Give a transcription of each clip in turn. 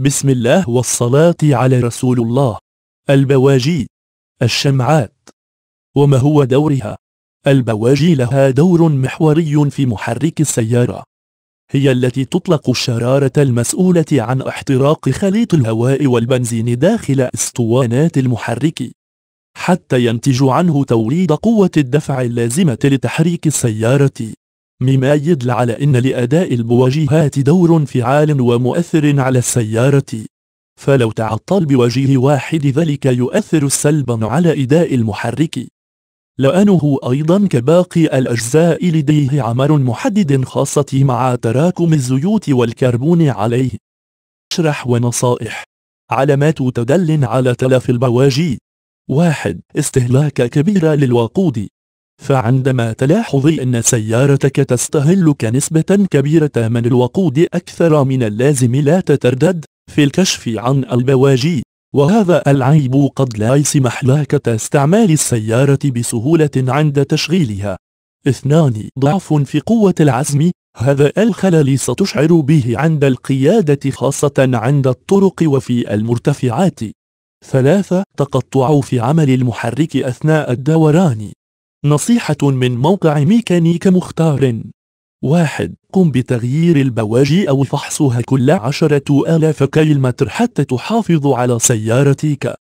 بسم الله والصلاة على رسول الله البواجي الشمعات وما هو دورها؟ البواجي لها دور محوري في محرك السيارة هي التي تطلق الشرارة المسؤولة عن احتراق خليط الهواء والبنزين داخل اسطوانات المحرك حتى ينتج عنه توليد قوة الدفع اللازمة لتحريك السيارة مما يدل على أن لأداء البواجهات دور فعال ومؤثر على السيارة فلو تعطل بوجيه واحد ذلك يؤثر سلبا على إداء المحرك لأنه أيضا كباقي الأجزاء لديه عمر محدد خاصة مع تراكم الزيوت والكربون عليه شرح ونصائح علامات تدل على تلف البواجي 1. استهلاك كبير للوقود فعندما تلاحظي أن سيارتك تستهلك نسبة كبيرة من الوقود أكثر من اللازم لا تتردد في الكشف عن البواجي وهذا العيب قد لا يسمح لك استعمال السيارة بسهولة عند تشغيلها اثنان ضعف في قوة العزم هذا الخلل ستشعر به عند القيادة خاصة عند الطرق وفي المرتفعات ثلاثة تقطع في عمل المحرك أثناء الدوران نصيحة من موقع ميكانيك مختار واحد قم بتغيير البواجي أو فحصها كل عشرة آلاف كيلومتر حتى تحافظ على سيارتك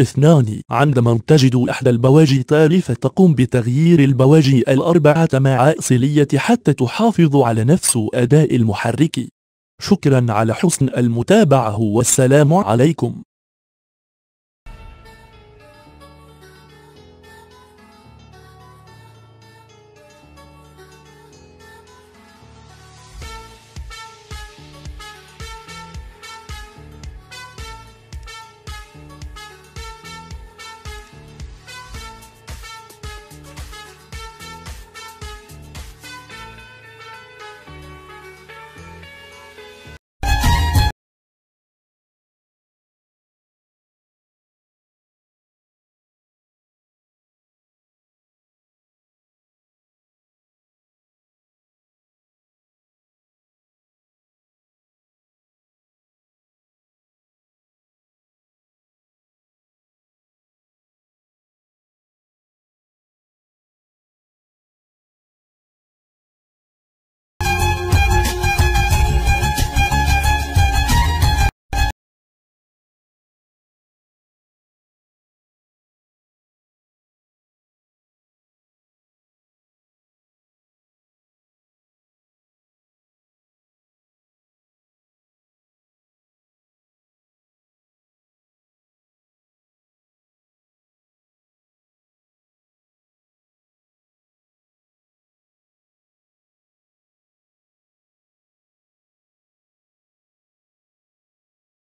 اثنان عندما تجد أحد البواجي تالفة قم بتغيير البواجي الأربعة مع أصلية حتى تحافظ على نفس أداء المحرك شكرا على حسن المتابعة والسلام عليكم